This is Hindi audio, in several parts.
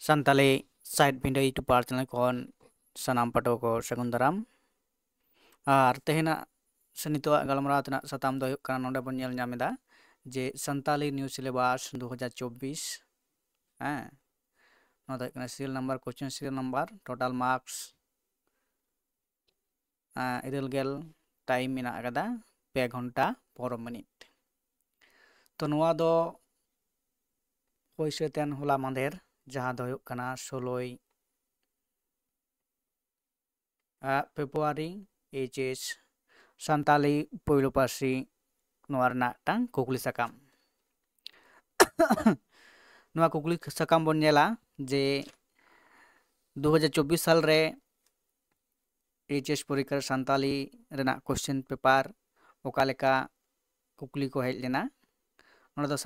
ᱥᱟᱱᱛᱟᱞᱤ ᱥᱟᱭᱤᱰ ᱵᱤᱱᱰᱟᱹ ᱤᱭᱩᱴᱩᱵᱽ ᱯᱟᱲ ᱪᱮᱱᱮᱞ ᱠᱷᱚᱱ ᱥᱟᱱᱟᱢ ᱯᱟᱴᱷᱚᱠ ᱠᱚ ᱥᱟᱹᱜᱩᱱ ᱫᱟᱨᱟᱢ ᱟᱨ ᱛᱮᱦᱮᱱᱟᱜ ᱥᱮ ᱱᱤᱛᱚᱜᱟᱜ ᱜᱟᱞᱢᱟᱨᱟᱣ ᱛᱮᱱᱟᱜ ᱥᱟᱛᱟᱢ ᱫᱚ ᱦᱩᱭᱩᱜ ᱠᱟᱱᱟ ᱱᱚᱰᱮ ᱵᱚᱱ ᱧᱮᱞ ᱧᱟᱢ ᱮᱫᱟ ᱡᱮ ᱥᱟᱱᱛᱟᱞᱤ ᱱᱤᱭᱩ ᱥᱤᱞᱮᱵᱟᱥ ᱫᱩ ᱦᱟᱡᱟᱨ ᱪᱚᱵᱽᱵᱤᱥ ᱦᱮᱸ ᱱᱚᱣᱟ ᱫᱚ ᱦᱩᱭᱩᱜ ᱠᱟᱱᱟ serial number coaching serial number total marks ᱤᱨᱟᱹᱞ ᱜᱮᱞ ᱴᱟᱭᱤᱢ ᱢᱮᱱᱟᱜ ᱟᱠᱟᱫᱟ ᱯᱮ ᱜᱷᱚᱱᱴᱟ ᱯᱚᱱᱨᱚ ᱢᱤᱱᱤᱴ ᱛᱚ ᱱᱚᱣᱟ ᱫᱚ ᱯᱚᱭᱥᱟ ᱛᱮᱱ ᱦᱚᱞᱟ ᱢᱟᱸᱫᱷᱮᱨ जहाँ षोलोई फेब्रुआारी एच एस सानी पोलो पार्सी कुकली सकाम नवा कुकली सकाम बन जे दूहजार चौबीस साल रे एच एस परीक्षा सानी कोश्चन पेपर ओका कुकली को हजलेना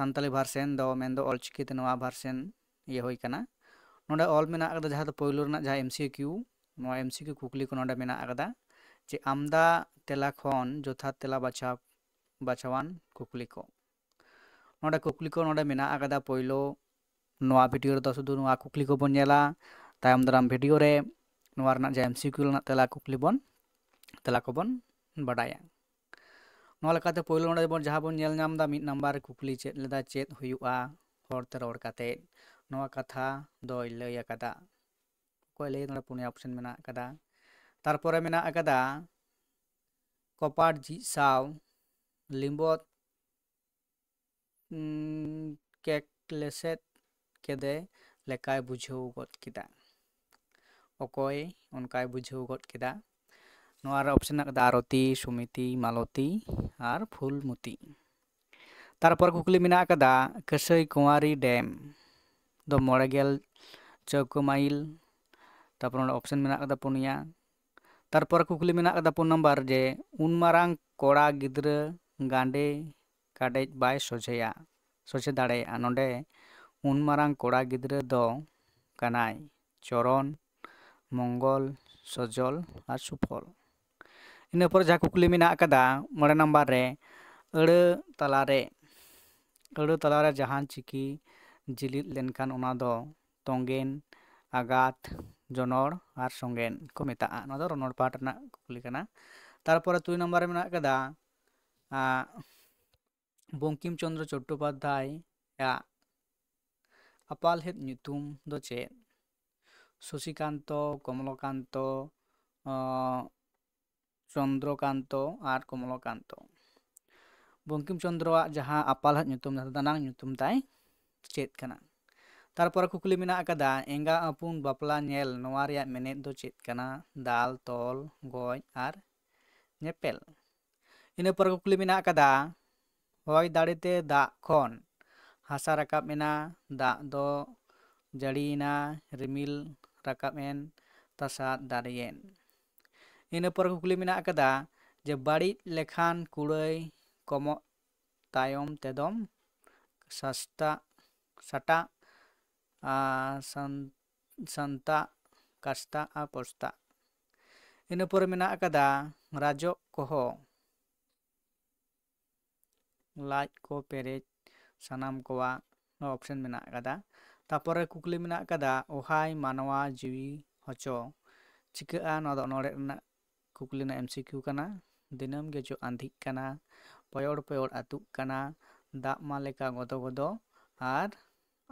सानी भार्सन दो अलचिकी भार्सन ये हुई कना नोडे ऑल में जहाँ तो पहलू रना जहाँ एमसीक्यू नो एमसीक्यू कुकली को जे आमदा तेला खौन जो था तेला बचा बचावान कुकली को नोडे कुकली को नोडे में ना अगर शुद्ध नोआ कुकली को बन जाला तायम दराम वीडियो रे नोआ रना तेला कुकली बन तेला को बन बड़ाया नोलकाते पहले नोडे बन जहाँ बन जेल कुकली चेत चेत हुआ और नवा कथा दोय लय अकदा कोई लय नोड़ा ना अकदा तारपरे में ना अकदा कपाट जी साव लिंबोत केक लेसेट केदे लेकाय बुझाव गद अकय उनकाय बुझाव गद किदा ऑप्शन अकदा आरती सुमिति मालती और फुलमती तारपर कुकली में कसई कुंवारी डैम ᱫᱚ ᱢᱚᱬᱮ ᱜᱮᱞ ᱪᱟᱹᱣᱠᱟᱹ ᱢᱟᱭᱤᱞ ᱛᱟᱨᱯᱚᱨ ᱚᱸᱰᱮ ᱚᱯᱥᱮᱱ ᱢᱮᱱᱟᱜ ᱟᱠᱟᱫᱟ ᱯᱩᱱᱭᱟ ᱛᱟᱨᱯᱚᱨᱮ ᱠᱩᱠᱞᱤ ᱢᱮᱱᱟᱜ ᱠᱟᱫᱟ ᱯᱩᱱ ᱱᱟᱢᱵᱟᱨ ᱡᱮ ᱩᱱ ᱢᱟᱨᱟᱝ ᱠᱚᱲᱟ ᱜᱤᱫᱽᱨᱟᱹ ᱜᱟᱸᱰᱮ ᱠᱟᱰᱮᱡ ᱵᱟᱭ ᱥᱚᱡᱷᱮᱭᱟ ᱥᱚᱡᱷᱮ ᱫᱟᱲᱮᱭᱟᱜᱼᱟ ᱱᱚᱰᱮ ᱩᱱ ᱢᱟᱨᱟᱝ ᱠᱚᱲᱟ ᱜᱤᱫᱽᱨᱟᱹ ᱫᱚ ᱠᱟᱱᱟᱭ ᱪᱚᱨᱚᱱ ᱢᱚᱝᱜᱚᱞ সজল আর সুফল ইনপর যা কুকলি মেনা কাদা মড়ে নাম্বার রে আড় তালারে আড় তালারে জাহান চিকি ᱡᱤᱞᱤᱫ ᱞᱮᱱᱠᱷᱟᱱ ᱚᱱᱟ ᱫᱚ ᱛᱚᱸᱜᱮᱱ ᱟᱜᱟᱛ ᱡᱚᱱᱚᱲ ᱟᱨ ᱥᱚᱸᱜᱮᱱ ᱠᱚ ᱢᱮᱛᱟᱜᱼᱟ ᱱᱚᱣᱟ ᱫᱚ ᱨᱚᱱᱚᱲ ᱯᱟᱴ ᱨᱮᱱᱟᱜ ᱠᱩᱠᱞᱤ ᱠᱟᱱᱟ ᱛᱟᱨᱯᱚᱨᱮ ᱫᱩᱭ ᱱᱚᱢᱵᱚᱨ ᱨᱮ ᱢᱮᱱᱟᱜ ᱟᱠᱟᱫᱟ ᱵᱚᱝᱠᱤᱢ ᱪᱚᱱᱫᱨᱚ ᱪᱚᱴᱴᱳᱯᱟধ্যাᱭ ᱟᱜ ᱟᱯᱟᱞᱦᱮᱫ ᱧᱩᱛᱩᱢ ᱫᱚ ᱪᱮᱫ ᱥᱚᱥᱤᱠᱟᱱᱛᱚ ᱠᱚᱢᱚᱞᱚᱠᱟᱱᱛᱚ ᱪᱚᱱᱫᱨᱚᱠᱟᱱᱛᱚ ᱟᱨ ᱠᱚᱢᱚᱞᱚᱠᱟᱱᱛᱚ ᱵᱚᱝᱠᱤᱢ ᱪᱚᱱᱫᱨᱚᱣᱟᱜ ᱡᱟᱦᱟᱸ ᱟᱯᱟᱞᱦᱮᱫ ᱧᱩᱛᱩᱢ ᱫᱟᱱᱟᱝ ᱧᱩᱛᱩᱢ ᱛᱟᱭ cek kana. Tar pora kukuli mina akada engga apun bapla nyel nuar ya menet do cek kana dal tol goi ar nyepel. Ina pora kukuli mina akada hoi dari te da kon hasa rakap mina da do jari remil, rimil rakap men tasa dari yen. Ini pora kukuli mina akada je bari lekhan kurei komo tayom tedom sasta सटा संता कस्ता और पोस्ता इन पर मेना लाज को पेरेज सनाम कोवा ऑप्शन मेना तापर कुकली मेना ओहाय मानवा जीवी हचो चिका नोदो नोडे कुकली ना एमसीक्यू कना दिनम गेजो आंधी का पयोड़ पयोड़ आतुक दाग मा लेका गोदो और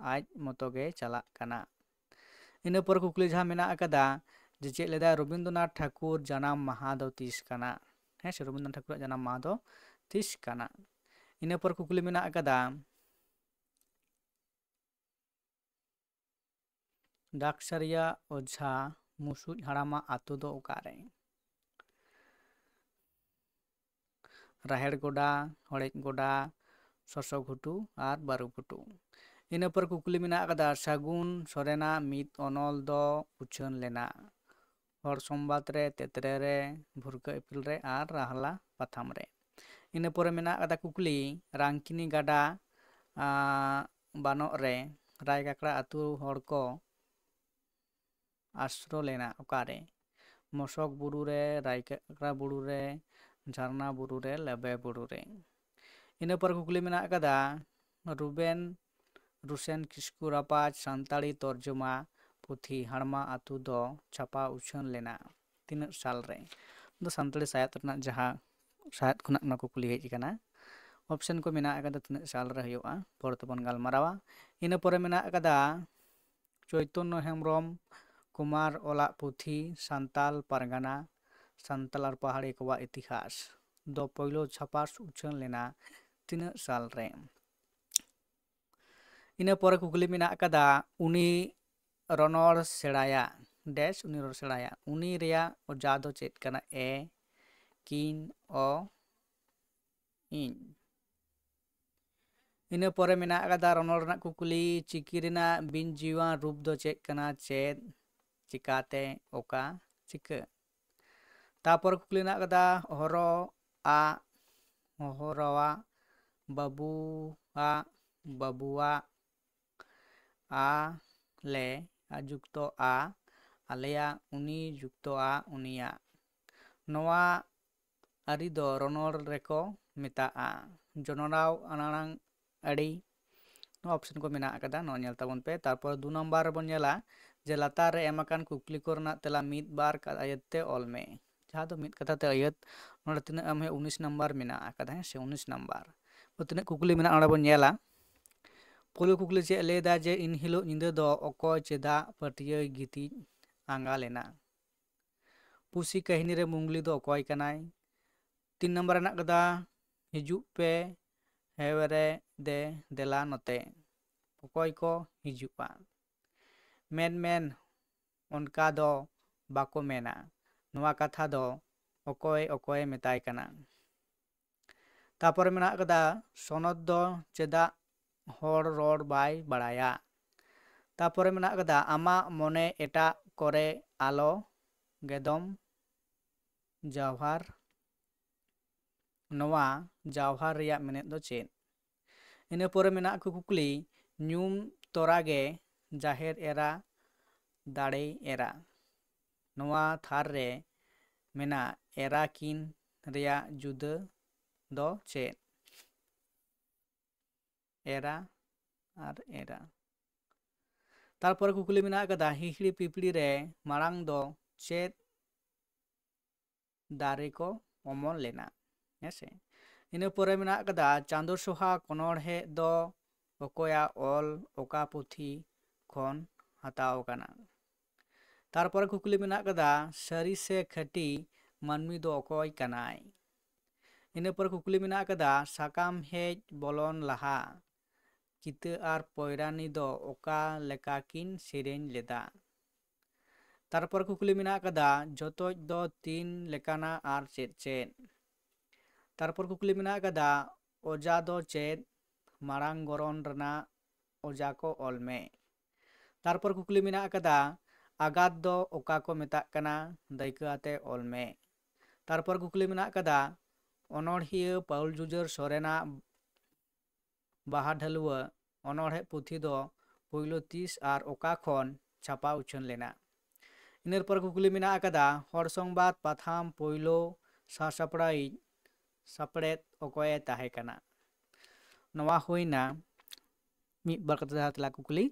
आज मतगे चलना इनपर कुकली मेना जे चेदा रवीन्द्रनाथ ठाकुर जनाम महा तीस हे से रवीन्द्रनाथ ठाकुर जनाम महा तीस इनपर कुकली मेना डाकसारिया ओझा मुसूद हड़ामा आतू दो राहेड़ गोडा हड़ेज गोडा ससघुटू और घुटू ᱤᱱᱟᱹ ᱯᱚᱨ ᱠᱩᱠᱞᱤ ᱢᱮᱱᱟᱜ ᱟᱠᱟᱫᱟ ᱥᱟᱹᱜᱩᱱ ᱥᱚᱨᱮᱱᱟᱜ ᱢᱤᱫ ᱚᱱᱚᱞ ᱫᱚ ᱩᱪᱷᱟᱹᱱ ᱞᱮᱱᱟ ᱦᱚᱲ ᱥᱚᱢᱵᱟᱫ ᱨᱮ ᱛᱮᱛᱨᱮ ᱨᱮ ᱵᱷᱩᱨᱠᱟᱹ ᱤᱯᱤᱞ ᱨᱮ ᱟᱨ ᱨᱟᱦᱞᱟ ᱯᱟᱛᱷᱟᱢ ᱨᱮ ᱤᱱᱟᱹ ᱯᱚᱨᱮ ᱢᱮᱱᱟᱜ ᱟᱠᱟᱫᱟ ᱠᱩᱠᱞᱤ ᱨᱟᱝᱠᱤᱱᱤ ᱜᱟᱰᱟ ᱵᱟᱱᱚᱜ ᱨᱮ ᱨᱟᱭ ᱠᱟᱠᱲᱟ ᱟᱛᱳ ᱦᱚᱲ ᱠᱚ আশ্রয় লেনা ওকারে মশক বুরু রে রায়কাকড়া বুরু রে ঝর্ণা বুরু রে লেবে বুরু রে ইনপর কুকলি মেনা কাদা রুবেন ᱨᱩᱥᱮᱱ ᱠᱤᱥᱠᱩᱨᱟᱯᱟᱡ ᱥᱟᱱᱛᱟᱲᱤ ᱛᱚᱨᱡᱚᱢᱟ ᱯᱩᱛᱷᱤ ᱦᱟᱲᱢᱟ ᱟᱛᱩ ᱫᱚ ᱪᱷᱟᱯᱟ ᱩᱪᱷᱟᱹᱱ ᱞᱮᱱᱟ ᱛᱤᱱᱟᱹᱜ ᱥᱟᱞᱨᱮ ᱫᱚ ᱥᱟᱱᱛᱟᱲᱤ ᱥᱟᱭᱟᱫ ᱨᱮᱱᱟᱜ ᱡᱟᱦᱟᱸ ᱥᱟᱭᱟᱫ ᱠᱷᱚᱱᱟᱜ ᱚᱱᱟ ᱠᱩᱠᱞᱤ ᱦᱮᱡ ᱟᱠᱟᱱᱟ ᱚᱯᱥᱮᱱ ᱠᱚ ᱢᱮᱱᱟᱜ ᱟᱠᱟᱫᱟ ᱛᱤᱱᱟᱹᱜ ᱥᱟᱞᱨᱮ ᱦᱩᱭᱩᱜᱼᱟ ᱯᱚᱨ ᱛᱮᱵᱚᱱ ᱜᱟᱞᱢᱟᱨᱟᱣᱟ ᱤᱱᱟᱹ ᱯᱚᱨᱮ ᱢᱮᱱᱟᱜ ᱟᱠᱟᱫᱟ ᱪᱳᱭᱛᱚᱱᱱᱚ ᱦᱮᱢᱵᱨᱚᱢ ᱠᱩᱢᱟᱨ ᱚᱞᱟᱜ ᱯᱩᱛᱷᱤ ᱥᱟᱱᱛᱟᱞ ᱯᱟᱨᱜᱟᱱᱟ ᱥᱟᱱᱛᱟᱞ ᱟᱨ ᱯᱟᱦᱟᱲᱤ ᱠᱚᱣᱟᱜ ᱤᱛᱤᱦᱟᱥ ᱫᱚ ᱯᱳᱭᱞᱳ ᱪᱷᱟᱯᱟ ᱩᱪᱷᱟᱹᱱ ᱞᱮᱱᱟ ᱛᱤᱱᱟᱹᱜ ᱥᱟᱞᱨᱮ ina pora kukuli mina akada uni ronor seraya dash uni ronor seraya uni ria o jado cet kana e kin o in ina pora mina akada ronor na kukuli cikirina bin jiwa rupdo cek kana cet cikate oka cike ta pora kukuli na akada ohoro a ohoro babu a babua a le a jukto a alea uni jukto a unia noa ari do ronor reko meta a jonorau anarang ari no option ko mina. akada no nyal tabon pe tarpor du nombar bon nyala je re emakan ku klik korna tela mit bar ka ayat te olme jahat mit kata te ayat nor tina am unis nombar mina. akada se unis nombar putine ku klik mena ara bon nyala पोलो कुकली चे लेदा जे इन हिलो निंदे दो ओको चे दा पटियो गीती आंगा लेना पुसी कहनी रे मुंगली दो ओको कनाई तीन नंबर ना गदा हिजु पे हेवरे दे देला नते ओको को हिजु पा मेन मेन उनका दो बाको मेना नुआ कथा दो ओको ओको मेताई कना तापर मेना गदा सनद दो चेदा ᱦᱚᱲ ᱨᱚᱲ ᱵᱟᱭ ᱵᱟᱲᱟᱭᱟ ᱛᱟᱯᱚᱨᱮ ᱢᱮᱱᱟᱜ ᱟᱠᱟᱫᱟ ᱟᱢᱟᱜ ᱢᱚᱱᱮ ᱮᱴᱟᱜ ᱠᱚᱨᱮ ᱟᱞᱚ ᱜᱮᱫᱚᱢ ᱡᱟᱣᱦᱟᱨ ᱱᱚᱣᱟ ᱡᱟᱣᱦᱟᱨ ᱨᱮᱭᱟᱜ ᱢᱮᱱᱮᱫ ᱫᱚ ᱪᱮᱫ ᱤᱱᱟᱹ ᱯᱚᱨᱮ ᱢᱮᱱᱟᱜ ᱠᱚ ᱠᱩᱠᱞᱤ ᱧᱩᱢ ᱛᱚᱨᱟᱜᱮ ᱡᱟᱦᱮᱨ ᱮᱨᱟ ᱫᱟᱲᱮᱭ ᱮᱨᱟ ᱱᱚᱣᱟ ᱛᱷᱟᱨ ᱨᱮ ᱢᱮᱱᱟᱜ ᱮᱨᱟᱠᱤᱱ ᱨᱮᱭᱟᱜ ᱡᱩᱫᱟᱹ ᱫᱚ ᱪᱮᱫ एरा आर एरा तारपर कुकुली में आगदा रे मारांग चेत दारे को अमल लेना ऐसे इनपर में आगदा चांदो सोहा कोनोर हे दो ओका पुथी खोन हताओ कना तारपर कुकुली में आगदा से खटी मनमी दो ओकोई कनाई इनपर कुकुली में आगदा साकाम बोलन लहा ᱠᱤᱛᱟᱹ ᱟᱨ ᱯᱚᱭᱨᱟᱱᱤ ᱫᱚ ᱚᱠᱟ ᱞᱮᱠᱟ ᱠᱤᱱ ᱥᱮᱨᱮᱧ ᱞᱮᱫᱟ ᱛᱟᱨᱯᱚᱨ ᱠᱩᱠᱞᱤ ᱢᱮᱱᱟᱜ ᱟᱠᱟᱫᱟ ᱡᱚᱛᱚᱡ ᱫᱚ ᱛᱤᱱ ᱞᱮᱠᱟᱱᱟ ᱟᱨ ᱪᱮᱫ ᱪᱮᱫ ᱛᱟᱨᱯᱚᱨ ᱠᱩᱠᱞᱤ ᱢᱮᱱᱟᱜ ᱟᱠᱟᱫᱟ ᱚᱡᱟ ᱫᱚ ᱪᱮᱫ ᱢᱟᱨᱟᱝ ᱜᱚᱨᱚᱱ ᱨᱮᱱᱟᱜ ᱚᱡᱟ ᱠᱚ ᱚᱞ ᱢᱮ ᱛᱟᱨᱯᱚᱨ ᱠᱩᱠᱞᱤ ᱢᱮᱱᱟᱜ ᱟᱠᱟᱫᱟ ᱟᱜᱟᱛ ᱫᱚ ᱚᱠᱟ ᱠᱚ ᱢᱮᱛᱟᱜ ᱠᱟᱱᱟ ᱫᱟᱹᱭᱠᱟᱹ ᱟᱛᱮ ᱚᱞ ᱢᱮ ᱛᱟᱨᱯᱚᱨ ᱠᱩᱠᱞᱤ ᱢᱮᱱᱟᱜ ᱟᱠᱟᱫᱟ ᱚᱱᱚᱲᱦᱤᱭᱟᱹ ᱯᱟᱹᱣᱩᱞ ᱡᱩᱡᱟᱹᱨ ᱥᱚᱨᱮᱱᱟᱜ ᱵᱟᱦᱟ ᱰᱷᱟᱹᱞᱣᱟᱹ ᱚᱱᱚᱬᱦᱮ ᱯᱩᱛᱷᱤ ᱫᱚ ᱯᱳᱭᱞᱳ ᱛᱤᱥ ᱟᱨ ᱚᱠᱟ ᱠᱷᱚᱱ ᱪᱷᱟᱯᱟ ᱩᱪᱷᱟᱹᱱ ᱞᱮᱱᱟ ᱤᱱᱟᱹ ᱯᱚᱨ ᱠᱩᱠᱞᱤ ᱢᱮᱱᱟᱜ ᱟᱠᱟᱫᱟ ᱦᱚᱲ ᱥᱚᱝᱵᱟᱫ ᱯᱟᱛᱷᱟᱢ ᱯᱳᱭᱞᱳ ᱥᱟᱥᱟᱯᱲᱟᱣᱤᱡ ᱥᱟᱯᱲᱮᱫ ᱚᱠᱚᱭᱮ ᱛᱟᱦᱮᱸ ᱠᱟᱱᱟ ᱱᱚᱣᱟ ᱦᱩᱭᱱᱟ ᱢᱤᱫ ᱵᱟᱨ ᱠᱟᱛᱮ ᱡᱟᱦᱟᱸ ᱛᱮᱞᱟ ᱠᱩᱠᱞᱤ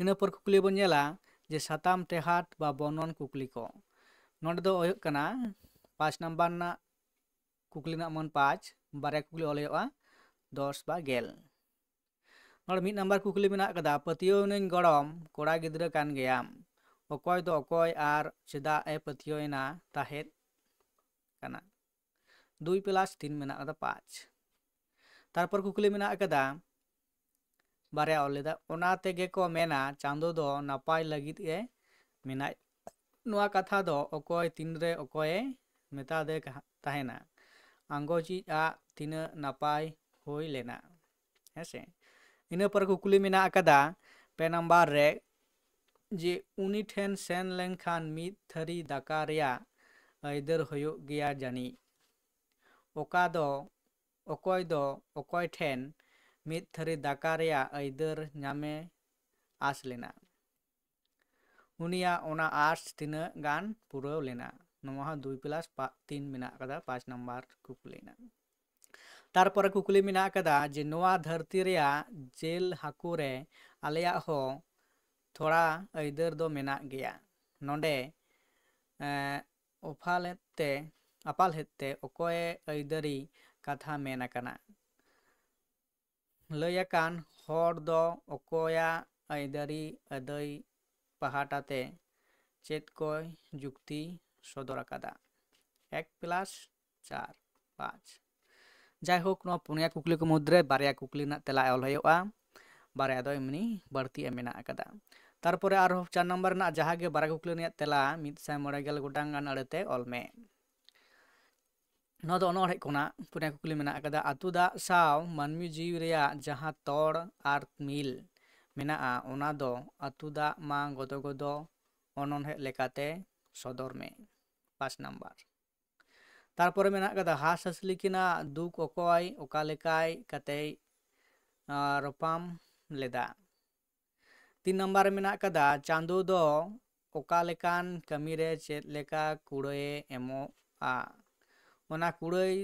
ᱤᱱᱟᱹ ᱯᱚᱨ ᱠᱩᱠᱞᱤ ᱵᱚᱱ ᱧᱮᱞᱟ ᱡᱮ ᱥᱟᱛᱟᱢ ᱴᱮᱦᱟᱴ ᱵᱟ ᱵᱚᱨᱱᱚᱱ ᱠᱩᱠᱞᱤ ᱠᱚ ᱱᱚᱰᱮ ᱫᱚ ᱦᱩᱭᱩᱜ ᱠᱟᱱᱟ ᱯᱟᱸᱪ ᱱᱟᱢᱵᱟᱨ ᱨᱮᱱᱟᱜ ᱠᱩᱠᱞᱤ ᱨᱮᱱᱟᱜ ᱢᱚᱱ ᱯᱟᱸᱪ ᱵᱟᱨᱭᱟ ᱠᱩᱠᱞᱤ ᱚᱞ ᱦᱩᱭᱩᱜᱼᱟ ᱫᱚᱥ ᱵᱟ ᱜᱮᱞ ᱱᱚᱰᱮ ᱢᱤᱫ ᱱᱟᱢᱵᱟᱨ ᱠᱩᱠᱞᱤ ᱢᱮᱱᱟᱜ ᱠᱟᱫᱟ ᱯᱟᱹᱛᱭᱟᱹᱣᱱᱟᱹᱧ ᱜᱚᱲᱚᱢ ᱠᱚᱲᱟ ᱜᱤᱫᱽᱨᱟᱹ ᱠᱟᱱ ᱜᱮᱭᱟᱢ ᱚᱠᱚᱭ ᱫᱚ ᱚᱠᱚᱭ ᱟᱨ ᱪᱮᱫᱟᱜ ᱮ ᱯᱟᱹᱛᱭᱟᱹᱣᱮᱱᱟ ᱛᱟᱦᱮᱸᱫ ᱠᱟᱱᱟ দুই প্লাস তিন মেনা কাদা পাঁচ তারপর কুকলি মেনা কাদা বারে অলেদা ওনা তেগে কো মেনা চাঁদো দো নাপাই লাগিত এ মেনাই নোয়া কথা দো অকয় তিনরে অকয়ে মেতা দে তাহেনা আঙ্গো চি আ তিন নাপাই इनपर कुकी मेरा पे नम्बर रे जे उनी ठेन सेन लेखान मीद थरी दाका ऐदर गया जानी ओका दो ओकोई दो ओकोई ठेन मीद थरी दाका ऐदर नामे आस लेना उनिया ओना आस तीन गान पुरो लेना नवा दुई प्लस तीन मेरा पाँच नम्बर कुकलेना तारपर कुकली जे धरती जेल हाकू रे आल थोड़ा ऐदर दो मेना गया नोडे अफाल हेते अपाल हेते अकय ऐदरी कथा मेन लैकान ऐदरी आदय पहाटाते चेको जुक्ति सदर एक प्लस चार पाँच ᱡᱟᱭᱦᱳᱠ ᱱᱚᱣᱟ ᱯᱩᱱᱭᱟ ᱠᱩᱠᱞᱤ ᱠᱚ ᱢᱩᱫᱽᱨᱮ ᱵᱟᱨᱭᱟ ᱠᱩᱠᱞᱤ ᱨᱮᱱᱟᱜ ᱛᱮᱞᱟ ᱚᱞ ᱦᱩᱭᱩᱜᱼᱟ ᱵᱟᱨᱭᱟ ᱫᱚ ᱮᱢᱱᱤ ᱵᱟᱹᱲᱛᱤ ᱢᱮᱱᱟᱜ ᱟᱠᱟᱫᱟ ᱛᱟᱨᱯᱚᱨᱮ ᱟᱨᱦᱚᱸ ᱪᱟᱨ ᱱᱚᱢᱵᱚᱨ ᱨᱮᱱᱟᱜ ᱡᱟᱦᱟᱸ ᱜᱮ ᱵᱟᱨᱭᱟ ᱠᱩᱠᱞᱤ ᱨᱮᱱᱟᱜ ᱛᱮᱞᱟ ᱢᱤᱫᱥᱟᱭ ᱢᱚᱬᱮ ᱜᱮᱞ ᱜᱚᱴᱟᱝ ᱜᱟᱱ ᱟᱲᱮᱛᱮ ᱚᱞ ᱢᱮ ᱱᱚᱣᱟ ᱫᱚ ᱚᱱᱚᱲᱦᱮ ᱠᱷᱚᱱᱟᱜ ᱯᱩᱱᱭᱟ ᱠᱩᱠᱞᱤ ᱢᱮᱱᱟᱜ ᱟᱠᱟᱫᱟ ᱟᱛᱩ ᱫᱟᱜ ᱥᱟᱶ ᱢᱟᱹᱱᱢᱤ ᱡᱤᱣᱤ ᱨᱮᱭᱟᱜ ᱡᱟᱦᱟᱸ ᱛᱚᱲ ᱟᱨ ᱢᱤᱞ ᱢᱮᱱᱟᱜᱼᱟ ᱚᱱᱟ ᱫᱚ ᱟᱛᱩ ᱫᱟᱜ ᱢᱟ ᱜᱚᱫᱚ ᱜᱚᱫᱚ ᱚᱱᱚᱬᱦᱮ ᱞᱮᱠᱟᱛᱮ ᱥᱚᱫᱚᱨ ᱢᱮ ᱯᱟᱸᱪ ᱱᱟᱢᱵᱟᱨ ᱛᱟᱨᱯᱚᱨᱮ ᱢᱮᱱᱟᱜ ᱠᱟᱫᱟ ᱦᱟᱸᱥ ᱦᱟᱹᱥᱞᱤ ᱠᱤᱱᱟᱜ ᱫᱩᱠ ᱚᱠᱚᱭ ᱚᱠᱟ ᱞᱮᱠᱟᱭ ᱠᱟᱛᱮᱭ ᱨᱚᱯᱟᱢ ᱞᱮᱫᱟ ᱛᱤᱱ ᱱᱟᱢᱵᱟᱨ ᱨᱮ ᱢᱮᱱᱟᱜ ᱠᱟᱫᱟ ᱪᱟᱸᱫᱳ ᱫᱚ ᱚᱠᱟ ᱞᱮᱠᱟᱱ ᱠᱟᱹᱢᱤᱨᱮ ᱪᱮᱫ ᱞᱮᱠᱟ ᱠᱩᱲᱟᱹᱭᱮ ᱮᱢᱚᱜᱼᱟ ᱚᱱᱟ ᱠᱩᱲᱟᱹᱭ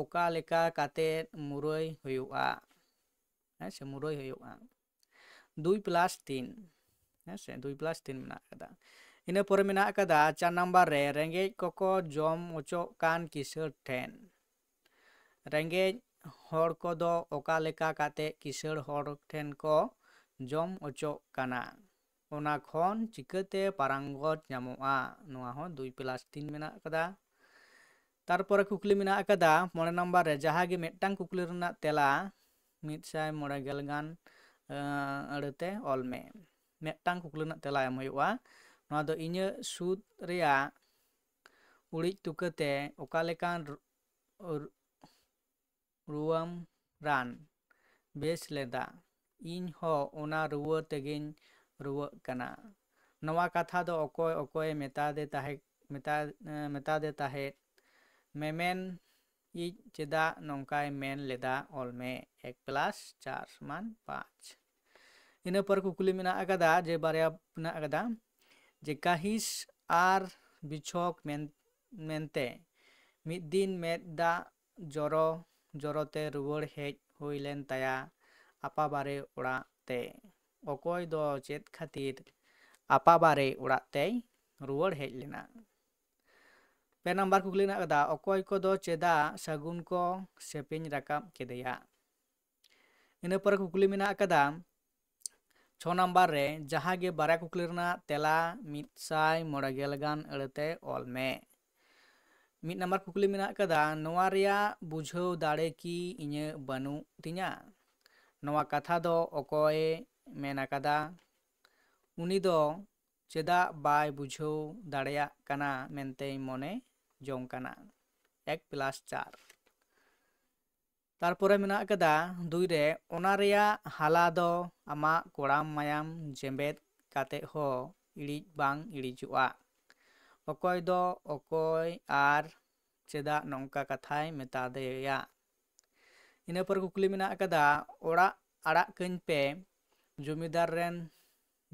ᱚᱠᱟ ᱞᱮᱠᱟ ᱠᱟᱛᱮᱫ ᱢᱩᱨᱟᱹᱭ ᱦᱩᱭᱩᱜᱼᱟ ᱦᱮᱸ ᱥᱮ ᱢᱩᱨᱟᱹᱭ ᱦᱩᱭᱩᱜᱼᱟ দুই প্লাস তিন হ্যাঁ সে দুই প্লাস তিন মেনা কাদা ᱤᱱᱟᱹ ᱯᱚᱨᱮ ᱢᱮᱱᱟᱜ ᱟᱠᱟᱫᱟ ᱪᱟᱨ ᱱᱟᱢᱵᱟᱨ ᱨᱮ ᱨᱮᱸᱜᱮᱡ ᱠᱚᱠᱚ ᱡᱚᱢ ᱦᱚᱪᱚᱜ ᱠᱟᱱ ᱠᱤᱥᱟᱹᱬ ᱴᱷᱮᱱ ᱨᱮᱸᱜᱮᱡ ᱦᱚᱲ ᱠᱚᱫᱚ ᱚᱠᱟ ᱞᱮᱠᱟ ᱠᱟᱛᱮ ᱠᱤᱥᱟᱹᱬ ᱦᱚᱲ ᱴᱷᱮᱱ ᱠᱚ ᱡᱚᱢ ᱦᱚᱪᱚᱜ ᱠᱟᱱᱟ ᱚᱱᱟ ᱠᱷᱚᱱ ᱪᱤᱠᱟᱹᱛᱮ ᱯᱟᱨᱟᱝᱜᱚᱛ ᱧᱟᱢᱚᱜᱼᱟ ᱱᱚᱣᱟ ᱦᱚᱸ ᱫᱩᱭ ᱯᱞᱟᱥ ᱛᱤᱱ ᱢᱮᱱᱟᱜ ᱟᱠᱟᱫᱟ ᱛᱟᱨᱯᱚᱨᱮ ᱠᱩᱠᱞᱤ ᱢᱮᱱᱟᱜ ᱟᱠᱟᱫᱟ ᱢᱚᱬᱮ ᱱᱟᱢᱵᱟᱨ ᱨᱮ ᱡᱟᱦᱟᱸ ᱜᱮ ᱢᱤᱫᱴᱟᱝ ᱠᱩᱠᱞᱤ ᱨᱮᱱᱟᱜ ᱛᱮᱞᱟ ᱢᱤᱫᱥᱟᱭ ᱢᱚᱬᱮ ᱜᱮᱞ ᱜᱟᱱ ᱟᱹᱲᱟᱹᱛᱮ ᱚᱞ ᱢᱮ ᱢᱤᱫᱴᱟᱝ ᱠᱩᱠᱞᱤ ᱨᱮᱱᱟᱜ ᱛᱮᱞᱟ ᱮᱢ ᱦᱩᱭᱩᱜᱼᱟ इन सूद उड़ी तुकते रुआम रान बेस लेदा इन होना रुआ तगे रुआना नवा कथा दो अकय अकय मेमेन इज चेदा नौकाय मेन लेदा ऑलमे एक प्लस चार समान पाँच इन पर कुकली मेना जे बारे मेना जे काहिस आर बिछोक मेंते मिद दिन दा जरो जरोते रुवर हेज हुईलेन ताया आपा बारे उड़ाते ओकोय दो चेत खातिर आपा बारे उड़ाते रुवर हेज लेना पे नंबर कुकली ना कदा ओकोय को दो चेदा सगुन को सेपिंग रकम के दया इन पर कुकली में ᱪᱷᱚ ᱱᱟᱢᱵᱟᱨ ᱨᱮ ᱡᱟᱦᱟᱸ ᱜᱮ ᱵᱟᱨᱭᱟ ᱠᱩᱠᱞᱤ ᱨᱮᱱᱟᱜ ᱛᱮᱞᱟ ᱢᱤᱫᱥᱟᱭ ᱢᱚᱬᱮᱜᱮᱞ ᱜᱟᱱ ᱟᱹᱲᱟᱹᱛᱮ ᱚᱞ ᱢᱮ ᱢᱤᱫ ᱱᱟᱢᱵᱟᱨ ᱠᱩᱠᱞᱤ ᱢᱮᱱᱟᱜ ᱟᱠᱟᱫᱟ ᱱᱚᱣᱟ ᱨᱮᱭᱟᱜ ᱵᱩᱡᱷᱟᱹᱣ ᱫᱟᱲᱮ ᱠᱤ ᱤᱧᱟᱹᱜ ᱵᱟᱹᱱᱩᱜ ᱛᱤᱧᱟ ᱱᱚᱣᱟ ᱠᱟᱛᱷᱟ ᱫᱚ ᱚᱠᱚᱭᱮ ᱢᱮᱱ ᱟᱠᱟᱫᱟ ᱩᱱᱤ ᱫᱚ ᱪᱮᱫᱟᱜ ᱵᱟᱭ ᱵᱩᱡᱷᱟᱹᱣ ᱫᱟᱲᱮᱭᱟᱜ ᱠᱟᱱᱟ ᱢᱮᱱᱛᱮ ᱢᱚᱱᱮ ᱡᱚᱝ ᱠᱟᱱᱟ ᱮᱠ ᱯᱞᱟᱥ ᱪᱟᱨ ᱛᱟᱨᱯᱚᱨᱮ ᱢᱮᱱᱟᱜ ᱟᱠᱟᱫᱟ ᱫᱩᱭ ᱨᱮ ᱚᱱᱟ ᱨᱮᱭᱟᱜ ᱦᱟᱞᱟ ᱫᱚ ᱟᱢᱟᱜ ᱠᱚᱲᱟᱢ ᱢᱟᱭᱟᱢ ᱡᱮᱸᱵᱮᱫ ᱠᱟᱛᱮᱫ ᱦᱚᱸ ᱤᱲᱤᱡ ᱵᱟᱝ ᱤᱲᱤᱡᱚᱜᱼᱟ ᱚᱠᱚᱭ ᱫᱚ ᱚᱠᱚᱭ ᱟᱨ ᱪᱮᱫᱟᱜ ᱱᱚᱝᱠᱟ ᱠᱟᱛᱷᱟᱭ ᱢᱮᱛᱟᱫᱮᱭᱟ ᱤᱱᱟᱹ ᱯᱚᱨ ᱠᱩᱠᱞᱤ ᱢᱮᱱᱟᱜ ᱟᱠᱟᱫᱟ ᱚᱲᱟᱜ ᱟᱲᱟᱜ ᱠᱟᱹᱧ ᱯᱮ ᱡᱚᱢᱤᱫᱟᱨ ᱨᱮᱱ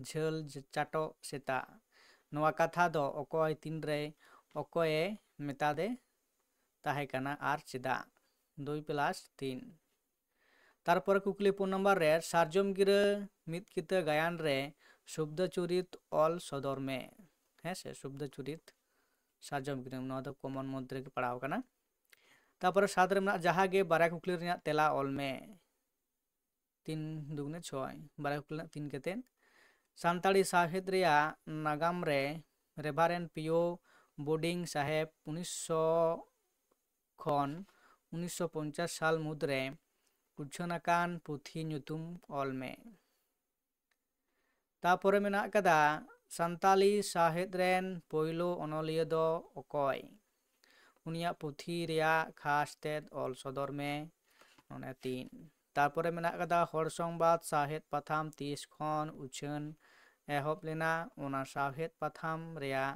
ᱡᱷᱟᱹᱞ ᱪᱟᱴᱚᱜ ᱥᱮᱛᱟᱜ ᱱᱚᱣᱟ ᱠᱟᱛᱷᱟ ᱫᱚ ᱚᱠᱚᱭ ᱛᱤᱱᱨᱮ ᱚᱠᱚᱭᱮ ᱢᱮᱛᱟᱫᱮ ᱛᱟᱦᱮᱸ ᱠᱟᱱᱟ ᱟᱨ ᱪᱮᱫᱟᱜ दुई प्लस तीन तरपर पुन नम्बर रे सार्जम गिरे मित कित गायन रे शब्द चुरित ऑल सदर में है से शब्द चुरित सार्जम गिर नद कॉमन मध्य के पढ़ाव करना तपर सात में जहां गे बारा कुकली रे तेला ऑल में तीन दुगने छ बारा कुकली तीन के तीन सांताली साहित्य रे नागाम रे रेवरेंड पीओ बोर्डिंग साहेब 1900 खन ᱩᱱᱤᱥᱥᱚ ᱥᱟᱞ ᱢᱩᱫᱽᱨᱮ ᱩᱪᱷᱟᱹᱱᱟᱠᱟᱱ ᱯᱩᱛᱷᱤ ᱧᱩᱛᱩᱢ ᱚᱞ ᱢᱮ ᱛᱟᱯᱚᱨᱮ ᱢᱮᱱᱟᱜ ᱟᱠᱟᱫᱟ ᱥᱟᱱᱛᱟᱞᱤ ᱥᱟᱶᱦᱮᱫ ᱨᱮᱱ ᱯᱳᱭᱞᱳ ᱚᱱᱚᱞᱤᱭᱟᱹ ᱫᱚ ᱚᱠᱚᱭ ᱩᱱᱤᱭᱟᱜ ᱯᱩᱛᱷᱤ ᱨᱮᱭᱟᱜ ᱠᱷᱟᱥ ᱛᱮᱫ ᱚᱞ ᱥᱚᱫᱚᱨ ᱢᱮ ᱱᱚᱰᱮ ᱛᱤᱱ ᱛᱟᱨᱯᱚᱨᱮ ᱢᱮᱱᱟᱜ ᱟᱠᱟᱫᱟ ᱦᱚᱲ ᱥᱚᱝᱵᱟᱫ ᱥᱟᱶᱦᱮᱫ ᱯᱟᱛᱷᱟᱢ ᱛᱤᱥ ᱠᱷᱚᱱ ᱩᱪᱷᱟᱹᱱ ᱮᱦᱚᱵ ᱞᱮᱱᱟ ᱚᱱᱟ ᱥᱟᱶᱦᱮᱫ ᱯᱟᱛᱷᱟᱢ ᱨᱮᱭᱟᱜ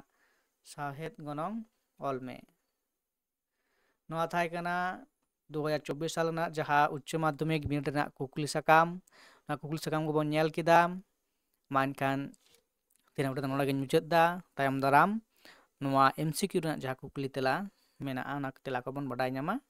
ᱥᱟᱶᱦᱮᱫ ᱜᱚᱱᱚᱝ ᱚᱞ ᱢᱮ ᱱᱚᱣᱟ ᱛᱟᱦᱮᱸ ᱠᱟᱱᱟ ᱫᱩ ᱦᱟᱡᱟᱨ ᱪᱚᱵᱵᱤᱥ ᱥᱟᱞ ᱨᱮᱱᱟᱜ ᱡᱟᱦᱟᱸ ᱩᱪᱪᱚ ᱢᱟᱫᱽᱫᱷᱚᱢᱤᱠ ᱵᱤᱱᱤᱰ ᱨᱮᱱᱟᱜ ᱠᱩᱠᱞᱤ ᱥᱟᱠᱟᱢ ᱚᱱᱟ ᱠᱩᱠᱞᱤ ᱥᱟᱠᱟᱢ ᱠᱚᱵᱚᱱ ᱧᱮᱞ ᱠᱮᱫᱟ ᱢᱟ ᱮᱱᱠᱷᱟᱱ ᱛᱤᱱᱟᱹᱜ ᱜᱚᱴᱟᱝ ᱱᱚᱰᱮᱜᱤᱧ ᱢᱩᱪᱟᱹᱫ ᱫᱟ ᱛᱟᱭᱚᱢ ᱫᱟᱨᱟᱢ ᱱᱚᱣᱟ ᱮᱢᱥᱤᱠᱤᱭᱩ ᱨᱮᱱᱟᱜ ᱡᱟᱦᱟᱸ ᱠᱩᱠᱞᱤ ᱛᱮᱞᱟ ᱢᱮᱱᱟᱜᱼᱟ ᱚᱱᱟ ᱛᱮᱞᱟ ᱠᱚᱵᱚᱱ ᱵᱟᱰᱟᱭ ᱧᱟᱢᱟ